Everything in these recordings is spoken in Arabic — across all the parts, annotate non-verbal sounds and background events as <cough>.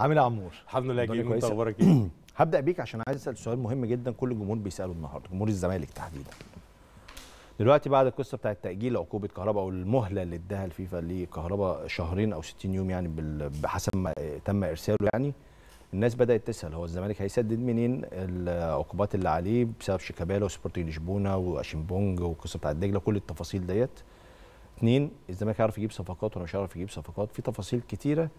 عامل إيه يا عمور الحمد لله جيم انت اخبارك ايه <clears throat> هبدا بيك عشان عايز اسال سؤال مهم جدا كل الجمهور بيساله النهارده جمهور الزمالك تحديدا دلوقتي بعد القصه بتاعه تاجيل عقوبه كهرباء او المهله اللي اداها الفيفا لكهرباء شهرين او 60 يوم يعني بحسب ما تم ارساله يعني الناس بدات تسال هو الزمالك هيسدد منين العقوبات اللي عليه بسبب شيكابالا وسبورتنج لشبونه واشيمبونج والقصه بتاعه دجله كل التفاصيل ديت اثنين الزمالك هيعرف يجيب صفقات ولا مش هيعرف يجيب صفقات في تفاصيل كتيره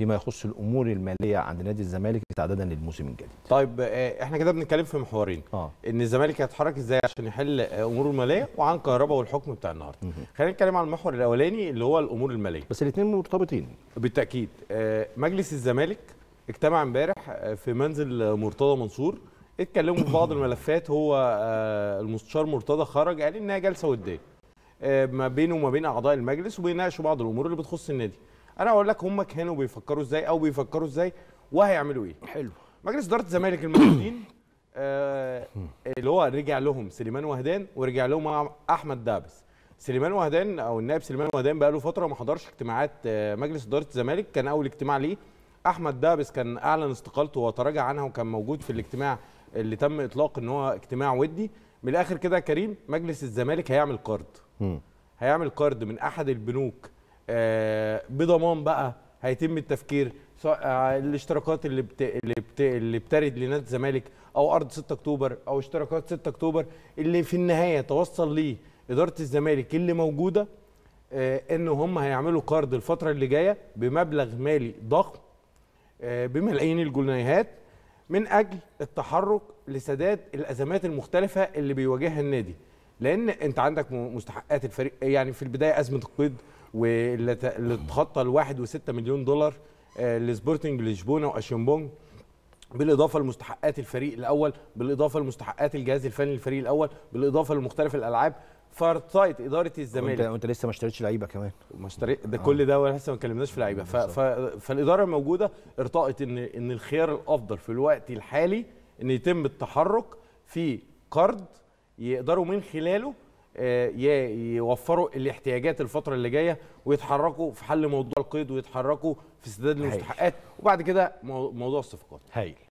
فيما يخص الامور الماليه عند نادي الزمالك استعدادا للموسم الجديد. طيب آه، احنا كده بنتكلم في محورين آه. ان الزمالك هيتحرك ازاي عشان يحل آه، اموره الماليه وعن كهرباء والحكم بتاع النهارده. خلينا نتكلم عن المحور الاولاني اللي هو الامور الماليه. بس الاثنين مرتبطين. بالتاكيد آه، مجلس الزمالك اجتمع امبارح في منزل مرتضى منصور اتكلموا في بعض الملفات هو المستشار مرتضى خرج قال يعني انها جلسه وديه ما بينه وما بين اعضاء المجلس وبيناقشوا بعض الامور اللي بتخص النادي انا هقول لك هم كانوا بيفكروا ازاي او بيفكروا ازاي وهيعملوا ايه حلو مجلس اداره الزمالك الموجودين آه <coughs> اللي هو رجع لهم سليمان وهدان ورجع لهم احمد دابس سليمان وهدان او النائب سليمان وهدان بقى له فتره ما حضرش اجتماعات آه، مجلس اداره الزمالك كان اول اجتماع ليه احمد دابس كان اعلن استقالته وتراجع عنها وكان موجود في الاجتماع اللي تم اطلاق ان هو اجتماع ودي من الاخر كده يا كريم مجلس الزمالك هيعمل قرض هيعمل قرض من احد البنوك آه، بضمان بقى هيتم التفكير سواء الاشتراكات اللي بت... اللي بت... اللي بترد لنادي الزمالك او ارض 6 اكتوبر او اشتراكات 6 اكتوبر اللي في النهايه توصل ليه اداره الزمالك اللي موجوده آه، ان هم هيعملوا قرض الفتره اللي جايه بمبلغ مالي ضخم آه، بملايين الجنيهات من اجل التحرك لسداد الازمات المختلفه اللي بيواجهها النادي لان انت عندك مستحقات الفريق يعني في البدايه ازمه القيد واللي تخطي ال 1.6 مليون دولار آه، لسبورتنج لشبونه واشيمبونج بالاضافه لمستحقات الفريق الاول بالاضافه لمستحقات الجهاز الفني للفريق الاول بالاضافه لمختلف الالعاب فارتايت اداره الزمالك وانت, لسه ما اشتريتش لعيبه كمان ما اشتري ده آه. كل ده لسه ما اتكلمناش في لعيبه ف... ف... فالاداره الموجوده ارتأت ان ان الخيار الافضل في الوقت الحالي ان يتم التحرك في قرض يقدروا من خلاله آه، يوفروا الاحتياجات الفتره اللي جايه ويتحركوا في حل موضوع القيد ويتحركوا في سداد المستحقات وبعد كده موضوع الصفقات هايل